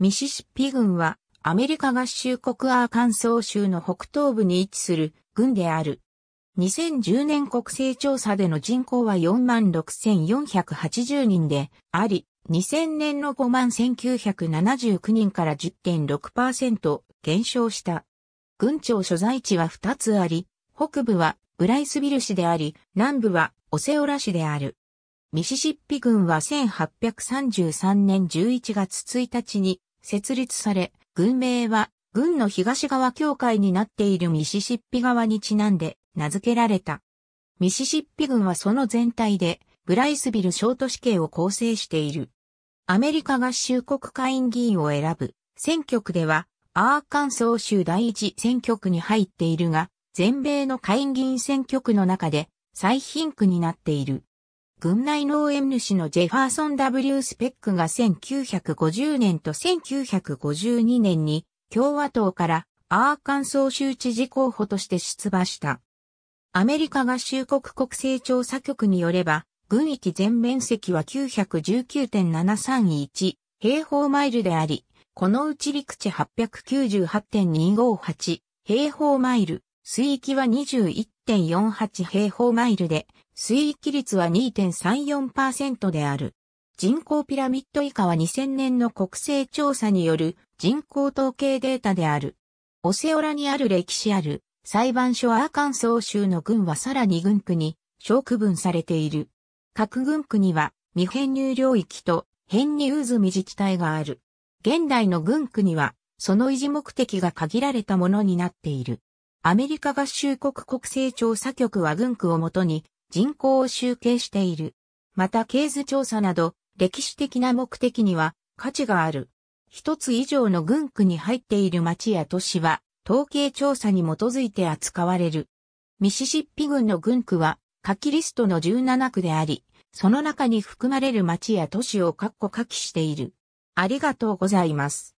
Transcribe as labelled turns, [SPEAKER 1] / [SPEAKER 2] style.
[SPEAKER 1] ミシシッピ軍はアメリカ合衆国アーカンソー州の北東部に位置する軍である。2010年国勢調査での人口は46,480人であり、2000年の51,979人から10.6%減少した。軍庁所在地は2つあり、北部はブライスビル市であり、南部はオセオラ市である。ミシシッピ軍は1833年11月1日に設立され、軍名は軍の東側境界になっているミシシッピ側にちなんで名付けられた。ミシシッピ軍はその全体でブライスビル小都市系を構成している。アメリカ合衆国会員議員を選ぶ選挙区ではアーカンソー州第一選挙区に入っているが、全米の会議員選挙区の中で最貧区になっている。軍内農園主のジェファーソン W スペックが1950年と1952年に共和党からアーカンソー州知事候補として出馬した。アメリカ合衆国国勢調査局によれば、軍域全面積は919.731平方マイルであり、このうち陸地898.258平方マイル、水域は21 1.48平方マイルで、水域率は2.34%である。人口ピラミッド以下は2000年の国勢調査による人口統計データである。オセオラにある歴史ある裁判所アーカンソー州の軍はさらに軍区に小区分されている。各軍区には未編入領域と編入済み自治体がある。現代の軍区にはその維持目的が限られたものになっている。アメリカ合衆国国勢調査局は軍区をもとに人口を集計している。また経図調査など歴史的な目的には価値がある。一つ以上の軍区に入っている町や都市は統計調査に基づいて扱われる。ミシシッピ軍の軍区は下記リストの17区であり、その中に含まれる町や都市を括弧下記している。ありがとうございます。